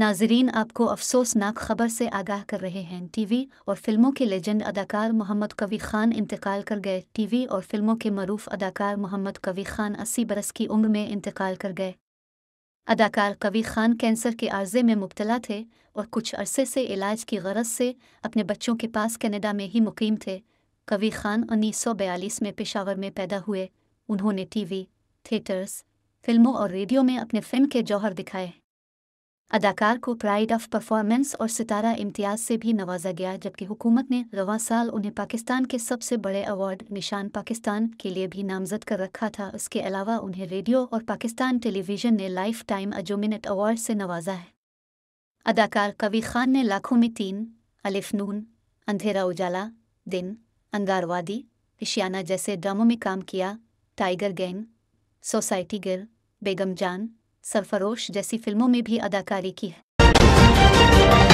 नाजरीन आपको अफसोसनाक खबर से आगाह कर रहे हैं टीवी और फिल्मों के लेजेंड अदाकार मोहम्मद कवी खान इंतकाल कर गए टीवी और फिल्मों के मरूफ अदाकार मोहम्मद कवी खान अस्सी बरस की उम्र में इंतकाल कर गए अदाकार कवी खान कैंसर के आर्जे में मुबतला थे और कुछ अरसे से इलाज की गरज से अपने बच्चों के पास कनाडा में ही मुकीम थे कवी खान उन्नीस सौ बयालीस में पेशावर में पैदा हुए उन्होंने टीवी थिएटर्स फिल्मों और रेडियो में अपने फिल्म के जौहर दिखाए अदाकार को प्राइड ऑफ परफॉर्मेंस और सितारा इम्तियाज से भी नवाजा गया जबकि हुकूमत ने रवा साल उन्हें पाकिस्तान के सबसे बड़े अवार्ड निशान पाकिस्तान के लिए भी नामजद कर रखा था उसके अलावा उन्हें रेडियो और पाकिस्तान टेलीविजन ने लाइफ टाइम अजोमिनट अवार्ड से नवाजा है अदाकार कवी खान ने लाखों में तीन अलिफ नून अंधेरा उजाला दिन अंगारवादी इशियाना जैसे ड्रामों में काम किया टाइगर गैंग सोसाइटी गिर बेगम जान सरफरोश जैसी फिल्मों में भी अदाकारी की है